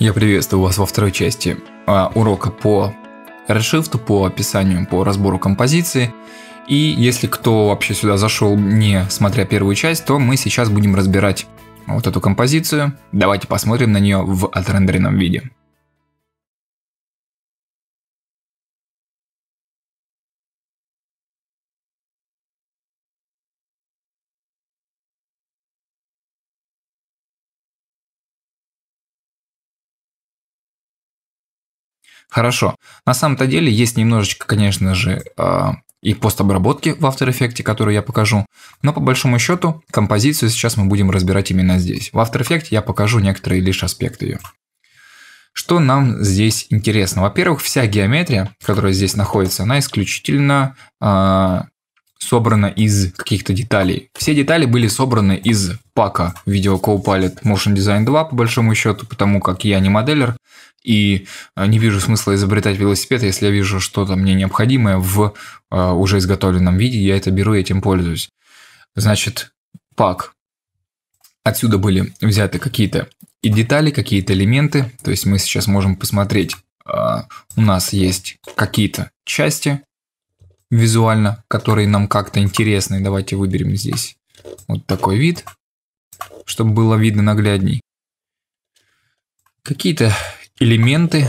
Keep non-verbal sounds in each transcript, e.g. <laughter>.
Я приветствую вас во второй части а, урока по Redshift, по описанию, по разбору композиции. И если кто вообще сюда зашел, не смотря первую часть, то мы сейчас будем разбирать вот эту композицию. Давайте посмотрим на нее в отрендеренном виде. Хорошо. На самом-то деле есть немножечко, конечно же, а, и постобработки в After Effects, которую я покажу. Но по большому счету композицию сейчас мы будем разбирать именно здесь. В After Effects я покажу некоторые лишь аспекты ее. Что нам здесь интересно? Во-первых, вся геометрия, которая здесь находится, она исключительно э, собрана из каких-то деталей. Все детали были собраны из пака Video Copilot Motion Design 2, по большому счету, потому как я не моделер, и а, не вижу смысла изобретать велосипед, если я вижу что-то мне необходимое в а, уже изготовленном виде, я это беру и этим пользуюсь. Значит, пак. Отсюда были взяты какие-то и детали, какие-то элементы. То есть мы сейчас можем посмотреть, а, у нас есть какие-то части визуально, которые нам как-то интересны. Давайте выберем здесь вот такой вид, чтобы было видно наглядней. Какие-то элементы,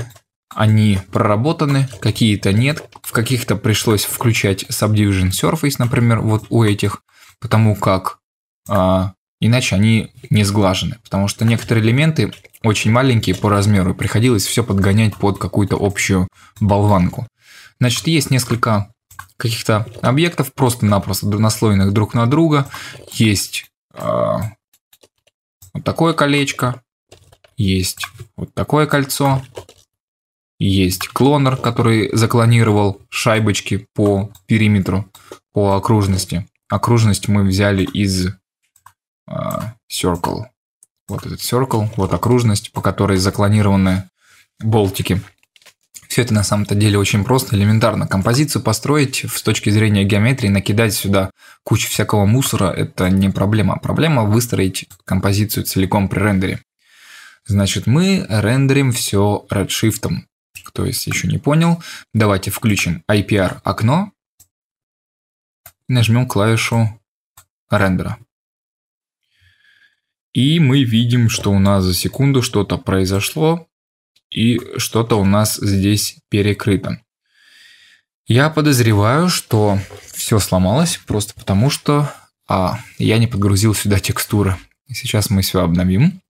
они проработаны, какие-то нет. В каких-то пришлось включать Subdivision Surface, например, вот у этих, потому как а, иначе они не сглажены. Потому что некоторые элементы очень маленькие по размеру, приходилось все подгонять под какую-то общую болванку. Значит, есть несколько каких-то объектов, просто-напросто наслоенных друг на друга. Есть э, вот такое колечко, есть вот такое кольцо, есть клонер, который заклонировал шайбочки по периметру, по окружности. Окружность мы взяли из э, circle. Вот этот circle, вот окружность, по которой заклонированы болтики. Все это на самом-то деле очень просто, элементарно. Композицию построить с точки зрения геометрии, накидать сюда кучу всякого мусора – это не проблема. Проблема – выстроить композицию целиком при рендере. Значит, мы рендерим все Redshift. Кто если еще не понял, давайте включим IPR окно. Нажмем клавишу рендера. И мы видим, что у нас за секунду что-то произошло, и что-то у нас здесь перекрыто. Я подозреваю, что все сломалось просто потому, что а, я не подгрузил сюда текстуры. Сейчас мы все обновим.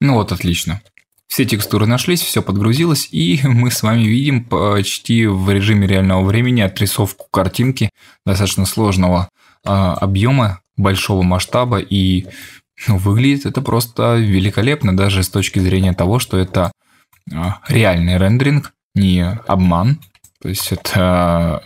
Ну вот, отлично. Все текстуры нашлись, все подгрузилось, и <laughs> мы с вами видим почти в режиме реального времени отрисовку картинки достаточно сложного э, объема, большого масштаба, и ну, выглядит это просто великолепно, даже с точки зрения того, что это э, реальный рендеринг, не обман. То есть это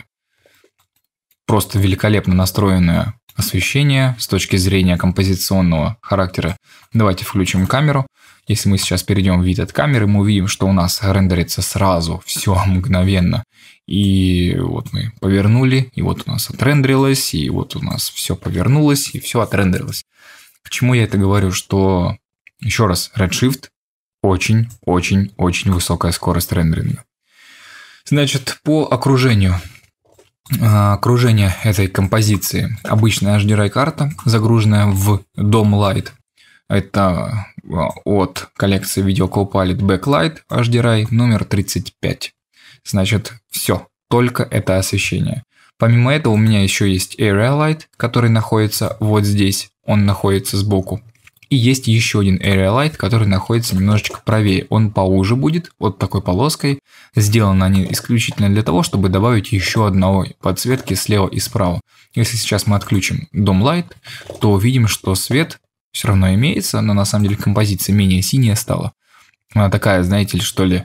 просто великолепно настроенное освещение с точки зрения композиционного характера. Давайте включим камеру. Если мы сейчас перейдем в вид от камеры, мы увидим, что у нас рендерится сразу, все <laughs> мгновенно. И вот мы повернули, и вот у нас отрендерилось, и вот у нас все повернулось, и все отрендерилось. Почему я это говорю, что еще раз, Redshift очень-очень-очень высокая скорость рендеринга. Значит, по окружению. А, окружение этой композиции. Обычная HDRI карта, загруженная в DOM Lite. Это э, от коллекции видеоклуба Lit Backlight HDRI номер 35. Значит, все, только это освещение. Помимо этого у меня еще есть Area Light, который находится вот здесь, он находится сбоку. И есть еще один Area Light, который находится немножечко правее. Он поуже будет, вот такой полоской. Сделаны они исключительно для того, чтобы добавить еще одного подсветки слева и справа. Если сейчас мы отключим Dom Light, то увидим, что свет все равно имеется, но на самом деле композиция менее синяя стала. Она такая, знаете ли, что ли,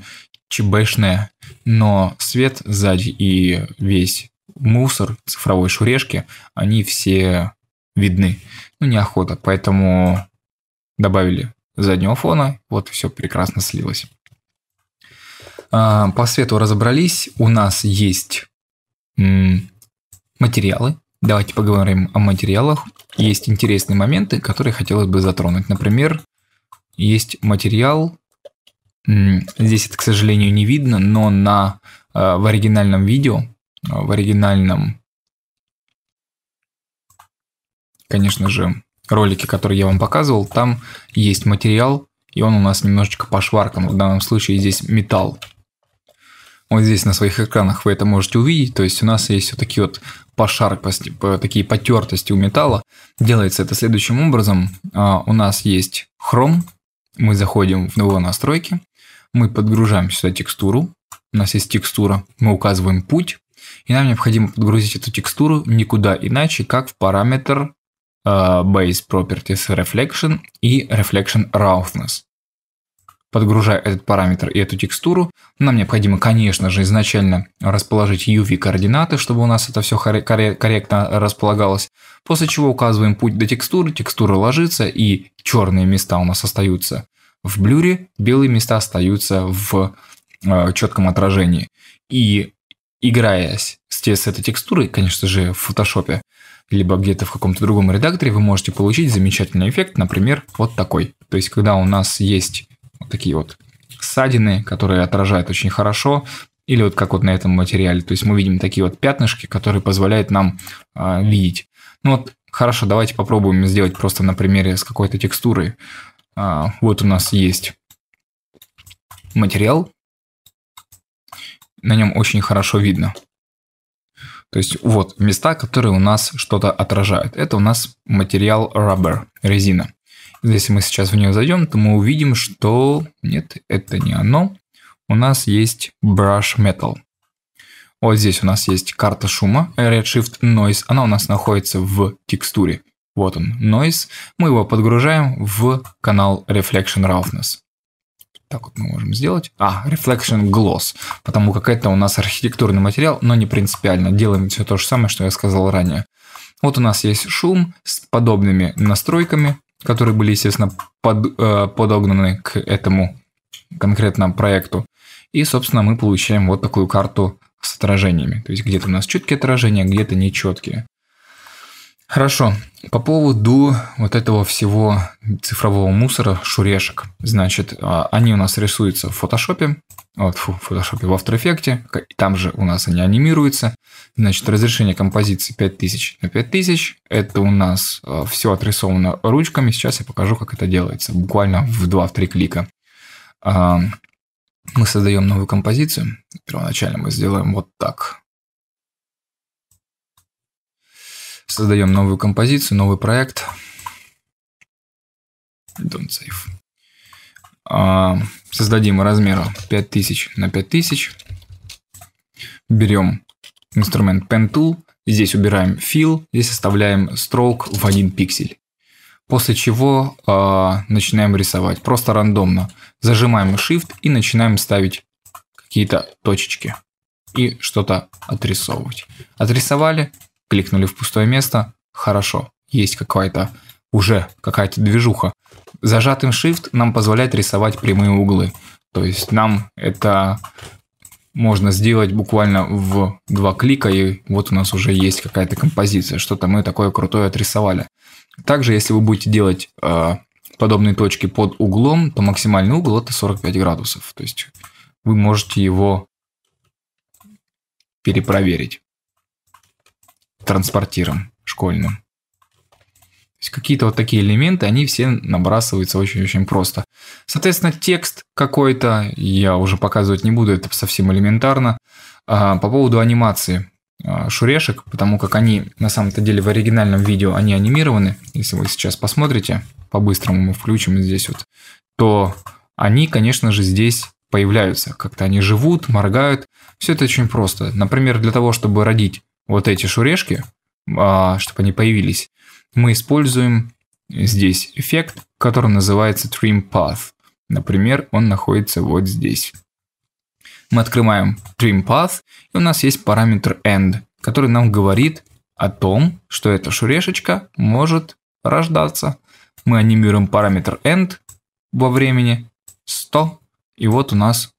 чебешная, но свет сзади и весь мусор цифровой шурешки, они все видны. Ну, неохота, поэтому добавили заднего фона, вот все прекрасно слилось. А, по свету разобрались, у нас есть материалы, Давайте поговорим о материалах. Есть интересные моменты, которые хотелось бы затронуть. Например, есть материал, здесь это, к сожалению, не видно, но на, э, в оригинальном видео, э, в оригинальном, конечно же, ролике, который я вам показывал, там есть материал, и он у нас немножечко пошваркан. В данном случае здесь металл. Вот здесь на своих экранах вы это можете увидеть. То есть у нас есть вот такие вот пошарпость, такие потертости у металла. Делается это следующим образом. А, у нас есть хром, мы заходим в его настройки, мы подгружаем сюда текстуру, у нас есть текстура, мы указываем путь, и нам необходимо подгрузить эту текстуру никуда иначе, как в параметр э, Base Properties Reflection и Reflection Roughness. Подгружая этот параметр и эту текстуру, нам необходимо, конечно же, изначально расположить UV-координаты, чтобы у нас это все корректно располагалось, после чего указываем путь до текстуры, текстура ложится и черные места у нас остаются в блюре, белые места остаются в э, четком отражении. И играясь с этой текстурой, конечно же, в фотошопе, либо где-то в каком-то другом редакторе, вы можете получить замечательный эффект, например, вот такой. То есть, когда у нас есть вот такие вот ссадины, которые отражают очень хорошо. Или вот как вот на этом материале. То есть мы видим такие вот пятнышки, которые позволяют нам а, видеть. Ну вот, хорошо, давайте попробуем сделать просто на примере с какой-то текстурой. А, вот у нас есть материал. На нем очень хорошо видно. То есть вот места, которые у нас что-то отражают. Это у нас материал rubber, резина. Если мы сейчас в нее зайдем, то мы увидим, что нет, это не оно. У нас есть Brush Metal. Вот здесь у нас есть карта шума Redshift Noise. Она у нас находится в текстуре. Вот он, Noise. Мы его подгружаем в канал Reflection Roughness. Так вот мы можем сделать. А, Reflection Gloss, потому как это у нас архитектурный материал, но не принципиально. Делаем все то же самое, что я сказал ранее. Вот у нас есть шум с подобными настройками которые были, естественно, под, э, подогнаны к этому конкретному проекту. И, собственно, мы получаем вот такую карту с отражениями. То есть где-то у нас четкие отражения, где-то нечеткие. Хорошо. По поводу вот этого всего цифрового мусора, шурешек. Значит, а, они у нас рисуются в фотошопе вот, фу, в Photoshop в After Effects. Там же у нас они анимируются. Значит, разрешение композиции 5000 на 5000. Это у нас э, все отрисовано ручками. Сейчас я покажу, как это делается. Буквально в 2-3 клика. Э, мы создаем новую композицию. Первоначально мы сделаем вот так. Создаем новую композицию, новый проект. Don't save. А, создадим размера 5000 на 5000. Берем инструмент Pen Tool. Здесь убираем fill, здесь оставляем stroke в один пиксель. После чего э, начинаем рисовать. Просто рандомно. Зажимаем Shift и начинаем ставить какие-то точечки. И что-то отрисовывать. Отрисовали, кликнули в пустое место. Хорошо, есть какая-то уже какая-то движуха. Зажатым Shift нам позволяет рисовать прямые углы. То есть нам это можно сделать буквально в два клика, и вот у нас уже есть какая-то композиция, что-то мы такое крутое отрисовали. Также, если вы будете делать э, подобные точки под углом, то максимальный угол это 45 градусов. То есть вы можете его перепроверить транспортиром школьным. То есть какие-то вот такие элементы, они все набрасываются очень-очень просто. Соответственно, текст какой-то, я уже показывать не буду, это совсем элементарно. А, по поводу анимации а, шурешек, потому как они на самом-то деле в оригинальном видео они анимированы. Если вы сейчас посмотрите, по-быстрому мы включим здесь вот, то они, конечно же, здесь появляются. Как-то они живут, моргают. Все это очень просто. Например, для того, чтобы родить вот эти шурешки, а, чтобы они появились, мы используем здесь эффект, который называется Trim Path. Например, он находится вот здесь. Мы открываем Trim Path, и у нас есть параметр End, который нам говорит о том, что эта шурешечка может рождаться. Мы анимируем параметр End во времени 100, и вот у нас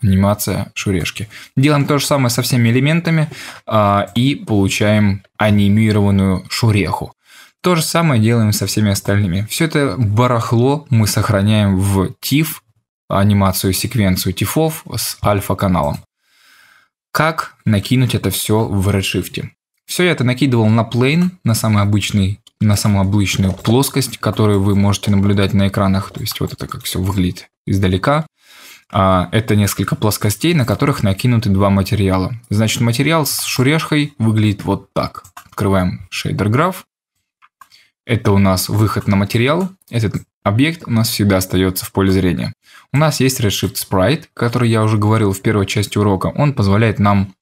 анимация шурешки. Делаем то же самое со всеми элементами а, и получаем анимированную шуреху. То же самое делаем со всеми остальными. Все это барахло мы сохраняем в TIFF, анимацию, секвенцию тифов с альфа-каналом. Как накинуть это все в Redshift? Все я это накидывал на Plane, на самый обычный на самую обычную плоскость, которую вы можете наблюдать на экранах. То есть вот это как все выглядит издалека. А это несколько плоскостей, на которых накинуты два материала. Значит, материал с шурешкой выглядит вот так. Открываем шейдер граф. Это у нас выход на материал. Этот объект у нас всегда остается в поле зрения. У нас есть Redshift Sprite, который я уже говорил в первой части урока. Он позволяет нам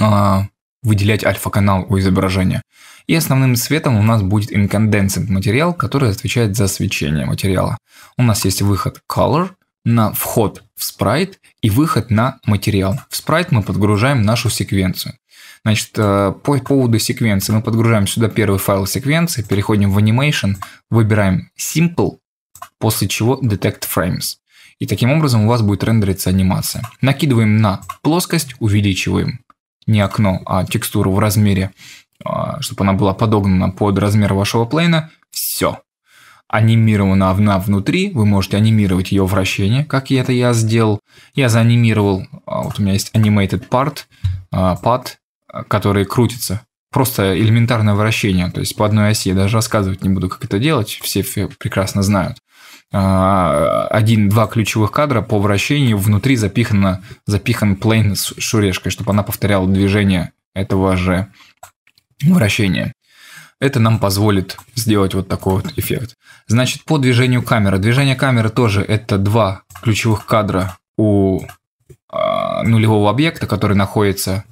э, выделять альфа-канал у изображения. И основным цветом у нас будет Incandescent материал, который отвечает за свечение материала. У нас есть выход Color на вход в спрайт и выход на материал. В спрайт мы подгружаем нашу секвенцию. Значит, э, по поводу секвенции мы подгружаем сюда первый файл секвенции, переходим в Animation, выбираем Simple, после чего Detect Frames. И таким образом у вас будет рендериться анимация. Накидываем на плоскость, увеличиваем не окно, а текстуру в размере, э, чтобы она была подогнана под размер вашего плейна. Все. Анимирована она внутри, вы можете анимировать ее вращение, как это я сделал. Я заанимировал, э, вот у меня есть animated part, part которые крутятся. Просто элементарное вращение, то есть по одной оси. Я даже рассказывать не буду, как это делать, все прекрасно знают. А, Один-два ключевых кадра по вращению внутри запихано, запихан плейн с шурешкой, чтобы она повторяла движение этого же вращения. Это нам позволит сделать вот такой вот эффект. Значит, по движению камеры. Движение камеры тоже это два ключевых кадра у а, нулевого объекта, который находится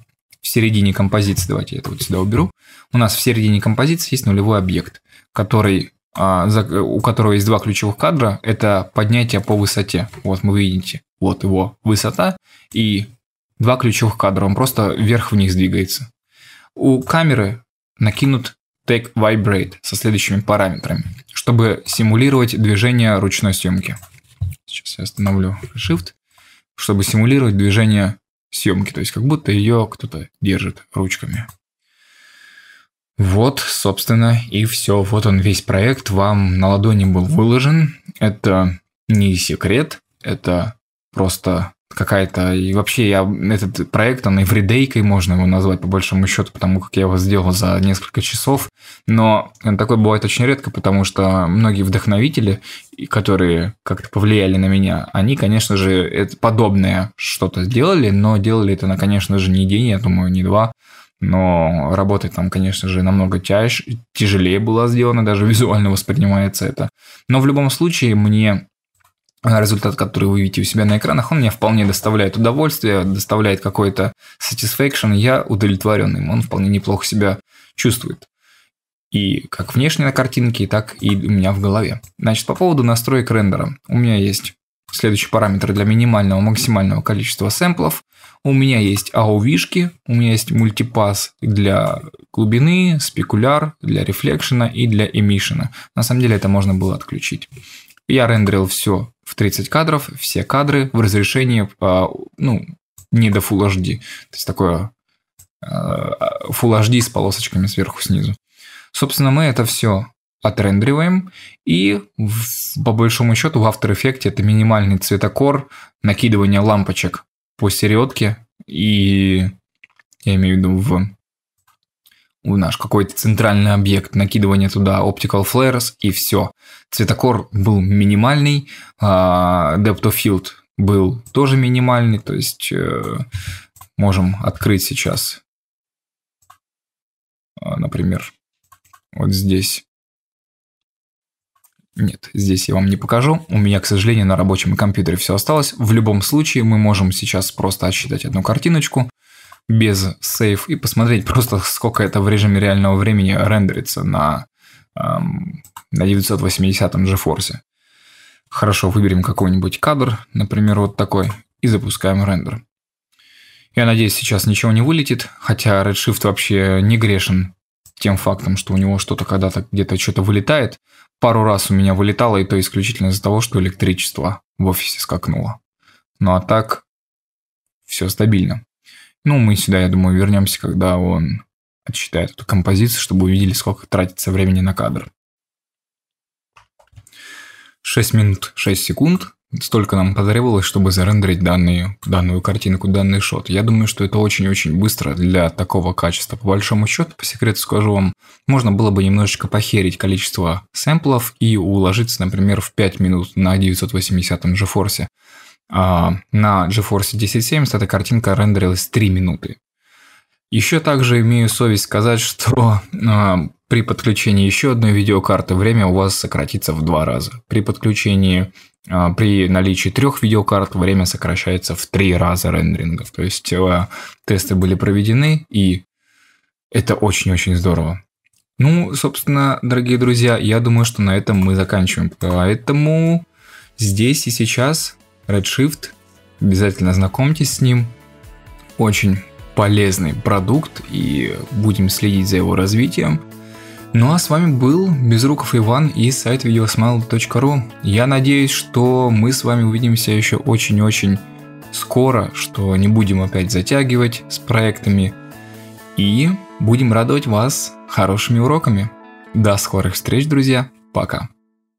в середине композиции, давайте я это вот сюда уберу, у нас в середине композиции есть нулевой объект, который а, у которого есть два ключевых кадра, это поднятие по высоте. Вот мы видите, вот его высота и два ключевых кадра, он просто вверх в них двигается. У камеры накинут Take Vibrate со следующими параметрами, чтобы симулировать движение ручной съемки. Сейчас я остановлю Shift, чтобы симулировать движение съемки. То есть как будто ее кто-то держит ручками. Вот, собственно, и все. Вот он весь проект вам на ладони был выложен. Это не секрет, это просто какая-то. И вообще я этот проект, он эвридейкой можно его назвать, по большому счету, потому как я его сделал за несколько часов. Но такое бывает очень редко, потому что многие вдохновители, которые как-то повлияли на меня, они, конечно же, это подобное что-то сделали, но делали это, конечно же, не день, я думаю, не два. Но работать там, конечно же, намного чаще, тяжелее было сделано, даже <laughs> визуально воспринимается это. Но в любом случае мне а результат, который вы видите у себя на экранах, он мне вполне доставляет удовольствие, доставляет какой-то satisfaction, я удовлетворенным, он вполне неплохо себя чувствует. И как внешне на картинке, так и у меня в голове. Значит, по поводу настроек рендера. У меня есть следующие параметры для минимального максимального количества сэмплов. У меня есть аувишки, у меня есть мультипас для глубины, спекуляр, для рефлекшена и для эмишена. На самом деле это можно было отключить я рендерил все в 30 кадров, все кадры в разрешении, а, ну, не до Full HD. То есть такое а, Full HD с полосочками сверху снизу. Собственно, мы это все отрендриваем, и по большому счету в After Effects это минимальный цветокор, накидывание лампочек по середке, и я имею в виду в у наш какой-то центральный объект, накидывание туда optical flares и все. Цветокор был минимальный, а, depth of field был тоже минимальный, то есть э, можем открыть сейчас, а, например, вот здесь. Нет, здесь я вам не покажу. У меня, к сожалению, на рабочем компьютере все осталось. В любом случае, мы можем сейчас просто отсчитать одну картиночку без сейф и посмотреть просто, сколько это в режиме реального времени рендерится на, эм, на 980-м GeForce. Хорошо, выберем какой-нибудь кадр, например, вот такой, и запускаем рендер. Я надеюсь, сейчас ничего не вылетит, хотя Redshift вообще не грешен тем фактом, что у него что-то когда-то где-то что-то вылетает. Пару раз у меня вылетало, и то исключительно из-за того, что электричество в офисе скакнуло. Ну а так, все стабильно. Ну, мы сюда, я думаю, вернемся, когда он отсчитает эту композицию, чтобы увидели, сколько тратится времени на кадр. 6 минут 6 секунд. Столько нам потребовалось, чтобы зарендерить данные, данную картинку, данный шот. Я думаю, что это очень-очень быстро для такого качества. По большому счету, по секрету скажу вам, можно было бы немножечко похерить количество сэмплов и уложиться, например, в 5 минут на 980 GeForce. А, на GeForce 1070 эта картинка рендерилась 3 минуты. Еще также имею совесть сказать, что э, при подключении еще одной видеокарты время у вас сократится в два раза. При подключении, э, при наличии трех видеокарт время сокращается в три раза рендерингов. То есть э, тесты были проведены, и это очень-очень здорово. Ну, собственно, дорогие друзья, я думаю, что на этом мы заканчиваем. Поэтому здесь и сейчас Redshift. Обязательно знакомьтесь с ним. Очень полезный продукт и будем следить за его развитием. Ну а с вами был Безруков Иван и сайт videosmile.ru. Я надеюсь, что мы с вами увидимся еще очень-очень скоро, что не будем опять затягивать с проектами и будем радовать вас хорошими уроками. До скорых встреч, друзья. Пока.